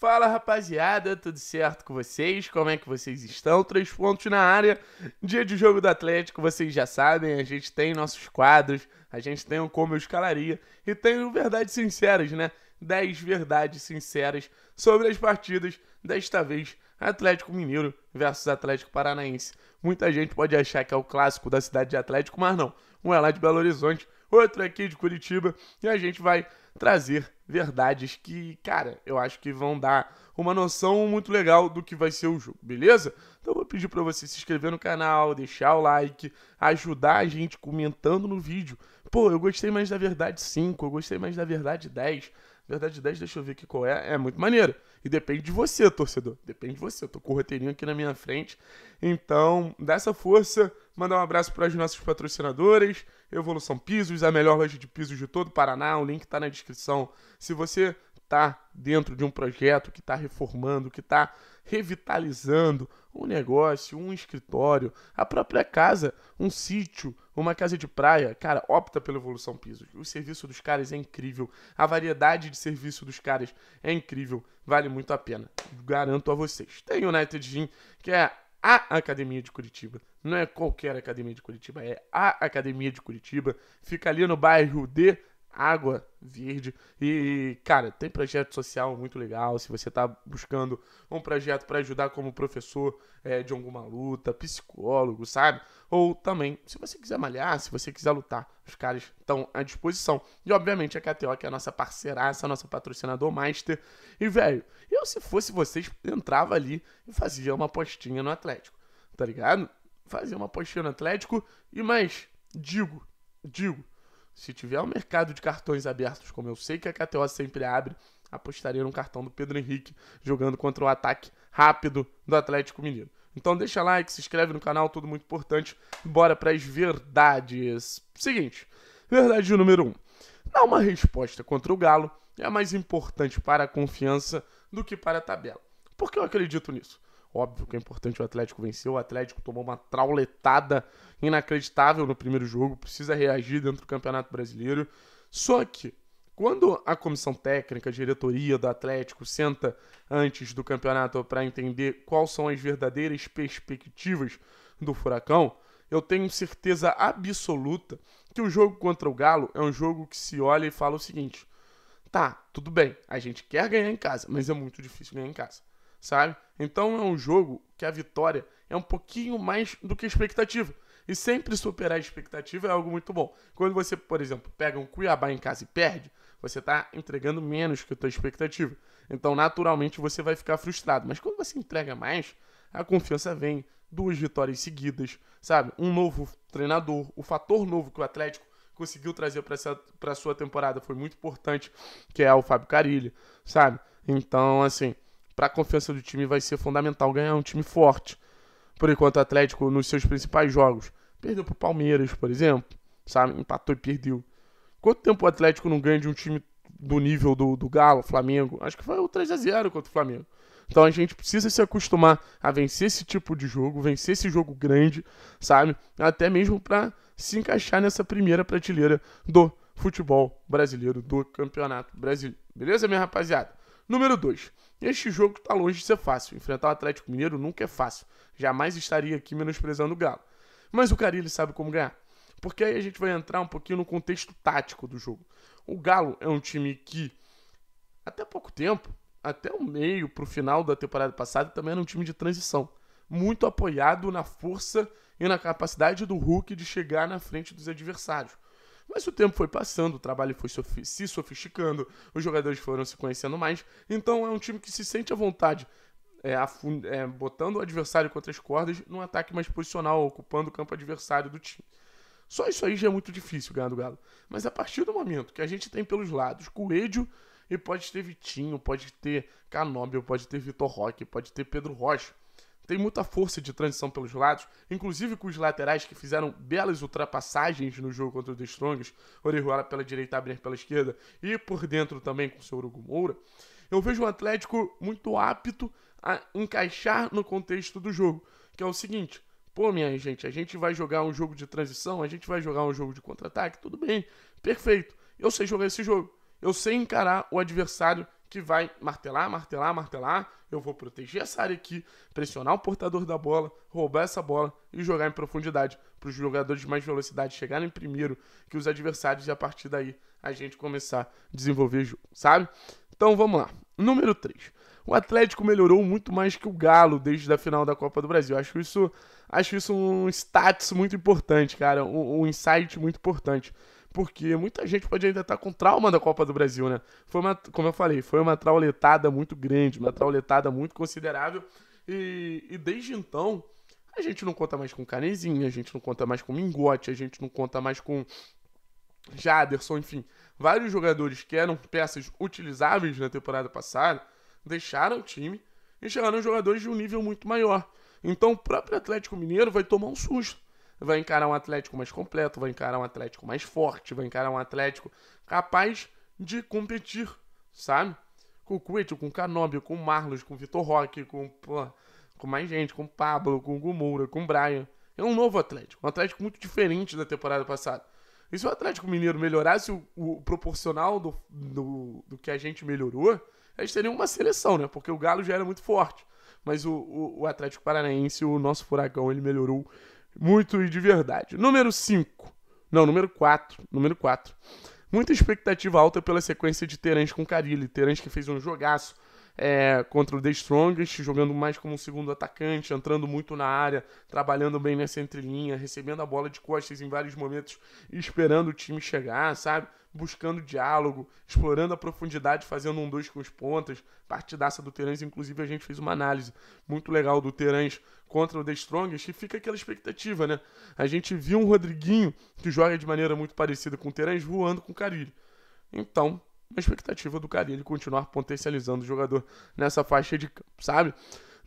Fala rapaziada, tudo certo com vocês? Como é que vocês estão? Três pontos na área. Dia de jogo do Atlético, vocês já sabem, a gente tem nossos quadros, a gente tem o Como Eu Escalaria e tem o Verdades Sinceras, né? dez verdades sinceras sobre as partidas, desta vez Atlético Mineiro versus Atlético Paranaense. Muita gente pode achar que é o clássico da cidade de Atlético, mas não. Um é lá de Belo Horizonte, outro é aqui de Curitiba e a gente vai trazer verdades que, cara, eu acho que vão dar uma noção muito legal do que vai ser o jogo, beleza? Então eu vou pedir para você se inscrever no canal, deixar o like, ajudar a gente comentando no vídeo. Pô, eu gostei mais da verdade 5, eu gostei mais da verdade 10. Verdade 10, deixa eu ver aqui qual é, é muito maneiro. E depende de você, torcedor. Depende de você. Eu tô com o roteirinho aqui na minha frente. Então, dessa força. Mandar um abraço para as nossas patrocinadoras. Evolução Pisos, a melhor loja de pisos de todo o Paraná. O link tá na descrição. Se você tá dentro de um projeto que está reformando, que está revitalizando um negócio, um escritório, a própria casa, um sítio, uma casa de praia, cara, opta pela evolução pisos. O serviço dos caras é incrível. A variedade de serviço dos caras é incrível. Vale muito a pena. Garanto a vocês. Tem United Gym, que é a Academia de Curitiba. Não é qualquer Academia de Curitiba, é a Academia de Curitiba. Fica ali no bairro de Água Verde. E, cara, tem projeto social muito legal. Se você está buscando um projeto para ajudar como professor é, de alguma luta, psicólogo, sabe? Ou também, se você quiser malhar, se você quiser lutar, os caras estão à disposição. E, obviamente, a KTO, que é a nossa parceiraça, a nossa patrocinador master. E, velho, eu, se fosse vocês, entrava ali e fazia uma apostinha no Atlético, tá ligado? Fazia uma apostinha no Atlético e, mais, digo, digo, se tiver um mercado de cartões abertos, como eu sei que a KTO sempre abre, apostaria no cartão do Pedro Henrique jogando contra o ataque rápido do Atlético Mineiro. Então deixa like, se inscreve no canal, tudo muito importante. Bora para as verdades. Seguinte, verdade número 1. Um, dar uma resposta contra o Galo é mais importante para a confiança do que para a tabela. Por que eu acredito nisso? Óbvio que é importante o Atlético vencer. O Atlético tomou uma trauletada inacreditável no primeiro jogo, precisa reagir dentro do Campeonato Brasileiro. Só que quando a comissão técnica, a diretoria do Atlético senta antes do campeonato para entender quais são as verdadeiras perspectivas do Furacão, eu tenho certeza absoluta que o jogo contra o Galo é um jogo que se olha e fala o seguinte: tá, tudo bem, a gente quer ganhar em casa, mas é muito difícil ganhar em casa sabe? Então é um jogo que a vitória é um pouquinho mais do que expectativa. E sempre superar a expectativa é algo muito bom. Quando você, por exemplo, pega um Cuiabá em casa e perde, você está entregando menos que a sua expectativa. Então, naturalmente, você vai ficar frustrado. Mas quando você entrega mais, a confiança vem. Duas vitórias seguidas, sabe? Um novo treinador, o fator novo que o Atlético conseguiu trazer para a sua temporada foi muito importante, que é o Fábio Carilli, sabe? Então, assim, para a confiança do time vai ser fundamental ganhar um time forte. Por enquanto, o Atlético, nos seus principais jogos, perdeu para o Palmeiras, por exemplo, sabe? Empatou e perdeu. Quanto tempo o Atlético não ganha de um time do nível do, do Galo, Flamengo? Acho que foi o 3x0 contra o Flamengo. Então a gente precisa se acostumar a vencer esse tipo de jogo, vencer esse jogo grande, sabe? Até mesmo para se encaixar nessa primeira prateleira do futebol brasileiro, do campeonato brasileiro. Beleza, minha rapaziada? Número 2. Este jogo está longe de ser fácil. Enfrentar o Atlético Mineiro nunca é fácil. Jamais estaria aqui menosprezando o Galo. Mas o Carilli sabe como ganhar. Porque aí a gente vai entrar um pouquinho no contexto tático do jogo. O Galo é um time que, até pouco tempo, até o meio para o final da temporada passada, também era um time de transição. Muito apoiado na força e na capacidade do Hulk de chegar na frente dos adversários. Mas o tempo foi passando, o trabalho foi se sofisticando, os jogadores foram se conhecendo mais. Então é um time que se sente à vontade, é, é, botando o adversário contra as cordas num ataque mais posicional, ocupando o campo adversário do time. Só isso aí já é muito difícil ganhar do Galo. Mas a partir do momento que a gente tem pelos lados Coelho e pode ter Vitinho, pode ter Canóbio, pode ter Vitor Roque, pode ter Pedro Rocha tem muita força de transição pelos lados, inclusive com os laterais que fizeram belas ultrapassagens no jogo contra o The Strongs, Orejuela pela direita, Abner pela esquerda e por dentro também com o seu Urugu Moura. Eu vejo o Atlético muito apto a encaixar no contexto do jogo, que é o seguinte: pô, minha gente, a gente vai jogar um jogo de transição, a gente vai jogar um jogo de contra-ataque, tudo bem, perfeito. Eu sei jogar esse jogo, eu sei encarar o adversário que vai martelar, martelar, martelar. Eu vou proteger essa área aqui, pressionar o portador da bola, roubar essa bola e jogar em profundidade para os jogadores de mais velocidade chegarem primeiro que os adversários e a partir daí a gente começar a desenvolver jogo, sabe? Então vamos lá. Número 3. O Atlético melhorou muito mais que o Galo desde a final da Copa do Brasil. Acho isso, acho isso um status muito importante, cara, um, um insight muito importante porque muita gente pode ainda estar com trauma da Copa do Brasil, né? Foi uma, como eu falei, foi uma trauletada muito grande, uma trauletada muito considerável. E, e desde então, a gente não conta mais com Canezinho, a gente não conta mais com Mingote, a gente não conta mais com Jaderson, enfim. Vários jogadores que eram peças utilizáveis na temporada passada deixaram o time e chegaram jogadores de um nível muito maior. Então o próprio Atlético Mineiro vai tomar um susto vai encarar um Atlético mais completo, vai encarar um Atlético mais forte, vai encarar um Atlético capaz de competir, sabe? Com o Cueto, com o Canóbio, com o Marlos, com o Vitor Roque, com, pô, com mais gente, com o Pablo, com o Gumura, com o Brian. É um novo Atlético, um Atlético muito diferente da temporada passada. E se o Atlético Mineiro melhorasse o, o proporcional do, do, do, que a gente melhorou, a gente teria uma seleção, né? Porque o Galo já era muito forte. Mas o, o, o Atlético Paranaense, o nosso furacão, ele melhorou muito e de verdade. Número 5. Não, número 4. Número 4. Muita expectativa alta pela sequência de Terence com Carilli. Terence que fez um jogaço é, contra o The Strongest, jogando mais como um segundo atacante, entrando muito na área, trabalhando bem nessa entrelinha, recebendo a bola de costas em vários momentos, esperando o time chegar, sabe? buscando diálogo, explorando a profundidade, fazendo um dois com os pontas. Partidaça do Terãs, inclusive a gente fez uma análise muito legal do Terãs contra o The Strongest e fica aquela expectativa, né? A gente viu um Rodriguinho que joga de maneira muito parecida com o Terãs voando com o Carilho. Então, uma expectativa do Carilho continuar potencializando o jogador nessa faixa de campo, sabe?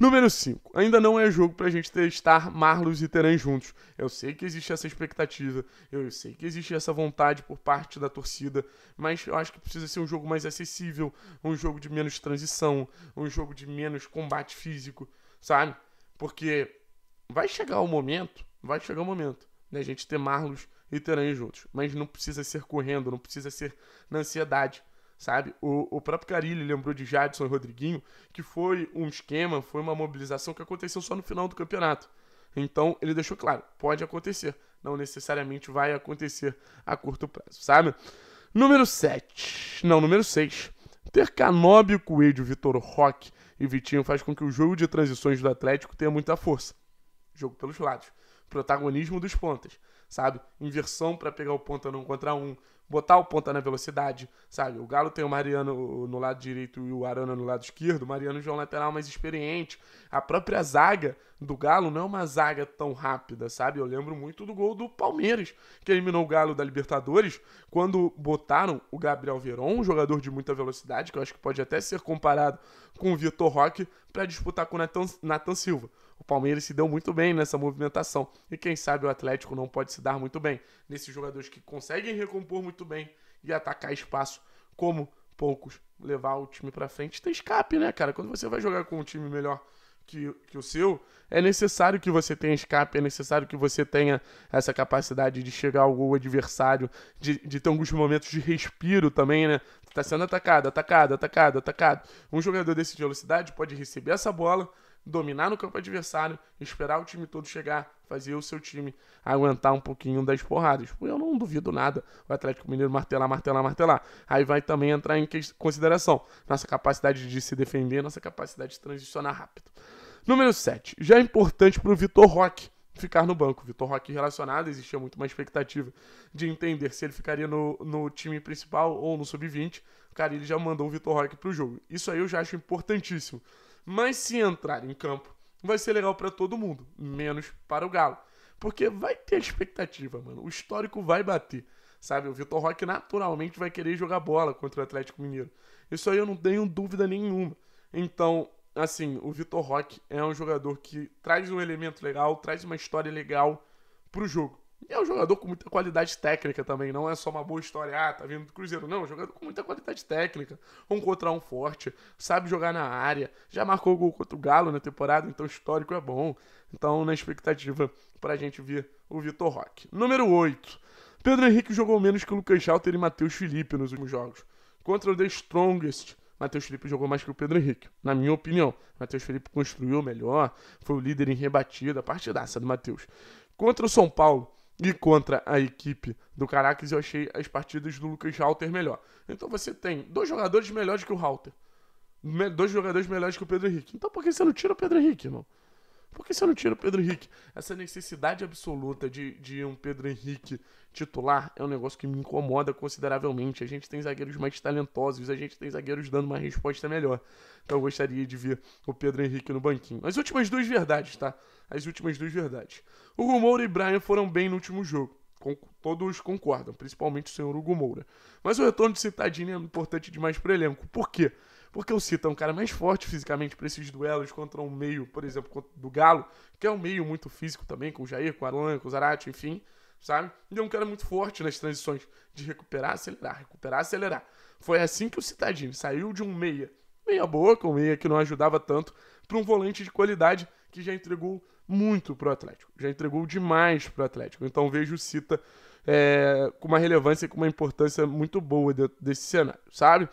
Número 5. Ainda não é jogo pra gente testar Marlos e Teran juntos. Eu sei que existe essa expectativa, eu sei que existe essa vontade por parte da torcida, mas eu acho que precisa ser um jogo mais acessível, um jogo de menos transição, um jogo de menos combate físico, sabe? Porque vai chegar o momento, vai chegar o momento da né, gente ter Marlos e Teran juntos, mas não precisa ser correndo, não precisa ser na ansiedade, sabe? O, o próprio Carilli lembrou de Jadson e Rodriguinho, que foi um esquema, foi uma mobilização que aconteceu só no final do campeonato. Então, ele deixou claro, pode acontecer, não necessariamente vai acontecer a curto prazo, sabe? Número 7, não, número 6. Ter Canobi, Coelho, Vitor Roque e Vitinho faz com que o jogo de transições do Atlético tenha muita força. Jogo pelos lados. Protagonismo dos pontas, sabe? Inversão para pegar o ponta num contra um, botar o ponta na velocidade, sabe? O Galo tem o Mariano no lado direito e o Arana no lado esquerdo. O Mariano já é um lateral mais experiente. A própria zaga do Galo não é uma zaga tão rápida, sabe? Eu lembro muito do gol do Palmeiras, que eliminou o Galo da Libertadores, quando botaram o Gabriel Veron, um jogador de muita velocidade, que eu acho que pode até ser comparado com o Vitor Roque, para disputar com o Nathan, Nathan Silva o Palmeiras se deu muito bem nessa movimentação. E quem sabe o Atlético não pode se dar muito bem nesses jogadores que conseguem recompor muito bem e atacar espaço como poucos. Levar o time para frente tem escape, né, cara? Quando você vai jogar com um time melhor que, que, o seu, é necessário que você tenha escape, é necessário que você tenha essa capacidade de chegar ao gol adversário, de, de ter alguns momentos de respiro também, né? Tá sendo atacado, atacado, atacado, atacado. Um jogador desse de velocidade pode receber essa bola, dominar no campo adversário, esperar o time todo chegar, fazer o seu time aguentar um pouquinho das porradas. Eu não duvido nada o Atlético Mineiro martelar, martelar, martelar. Aí vai também entrar em consideração nossa capacidade de se defender, nossa capacidade de transicionar rápido. Número 7. Já é importante para o Vitor Roque ficar no banco. Vitor Roque relacionado, existia muito uma expectativa de entender se ele ficaria no, no time principal ou no sub-20. Cara, ele já mandou o Vitor Roque pro jogo. Isso aí eu já acho importantíssimo. Mas se entrar em campo, vai ser legal para todo mundo, menos para o Galo. Porque vai ter expectativa, mano. O histórico vai bater, sabe? O Vitor Roque naturalmente vai querer jogar bola contra o Atlético Mineiro. Isso aí eu não tenho dúvida nenhuma. Então, assim, o Vitor Roque é um jogador que traz um elemento legal, traz uma história legal pro jogo. E é um jogador com muita qualidade técnica também, não é só uma boa história, ah, tá vindo do Cruzeiro, não, é um jogador com muita qualidade técnica, um contra um forte, sabe jogar na área, já marcou gol contra o Galo na temporada, então o histórico é bom. Então, na expectativa pra gente ver o Vitor Roque. Número 8. Pedro Henrique jogou menos que o Lucas Schalter e Matheus Felipe nos últimos jogos. Contra o The Strongest, Matheus Felipe jogou mais que o Pedro Henrique, na minha opinião. Matheus Felipe construiu melhor, foi o líder em rebatida, partidaça do Matheus. Contra o São Paulo, e contra a equipe do Caracas, eu achei as partidas do Lucas Halter melhor. Então você tem dois jogadores melhores que o Halter. Dois jogadores melhores que o Pedro Henrique. Então por que você não tira o Pedro Henrique, irmão? Por que você não tira o Pedro Henrique? Essa necessidade absoluta de, de um Pedro Henrique titular é um negócio que me incomoda consideravelmente. A gente tem zagueiros mais talentosos, a gente tem zagueiros dando uma resposta melhor. Então eu gostaria de ver o Pedro Henrique no banquinho. As últimas duas verdades, tá? as últimas duas verdades. O Moura e Brian foram bem no último jogo. Com, todos concordam, principalmente o senhor Hugo Moura. Mas o retorno de Citadini é importante demais para o elenco. Por quê? Porque o Cita é um cara mais forte fisicamente para esses duelos contra um meio, por exemplo, do Galo, que é um meio muito físico também, com o Jair, com o Arlan, com o Zarate, enfim, sabe? E é um cara muito forte nas transições de recuperar, acelerar, recuperar, acelerar. Foi assim que o Citadini saiu de um meia, meia boca, um meia que não ajudava tanto, para um volante de qualidade que já entregou muito pro Atlético, já entregou demais pro Atlético. Então vejo o Cita é, com uma relevância e com uma importância muito boa dentro desse cenário, sabe?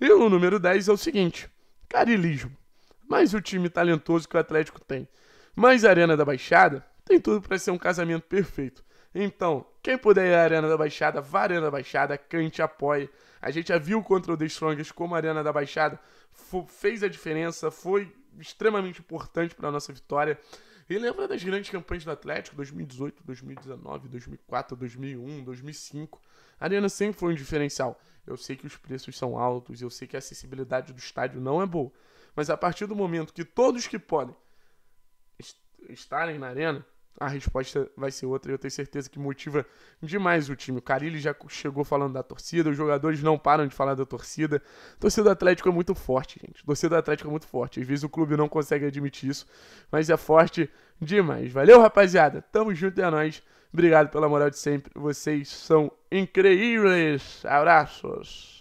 E o número 10 é o seguinte: carilismo. Mas o time talentoso que o Atlético tem, mais a Arena da Baixada, tem tudo para ser um casamento perfeito. Então, quem puder ir à Arena da Baixada, vá à Arena da Baixada, cante, apoie. A gente já viu contra o The Strongest como a Arena da Baixada fez a diferença, foi extremamente importante para a nossa vitória. E lembra das grandes campanhas do Atlético, 2018, 2019, 2004, 2001, 2005. A arena sempre foi um diferencial. Eu sei que os preços são altos, eu sei que a acessibilidade do estádio não é boa. Mas a partir do momento que todos que podem estarem na arena, a resposta vai ser outra e eu tenho certeza que motiva demais o time. O Carilli já chegou falando da torcida, os jogadores não param de falar da torcida. torcida do Atlético é muito forte, gente. torcida do Atlético é muito forte. Às vezes o clube não consegue admitir isso, mas é forte demais. Valeu, rapaziada. Tamo junto e é nóis. Obrigado pela moral de sempre. Vocês são incríveis. Abraços.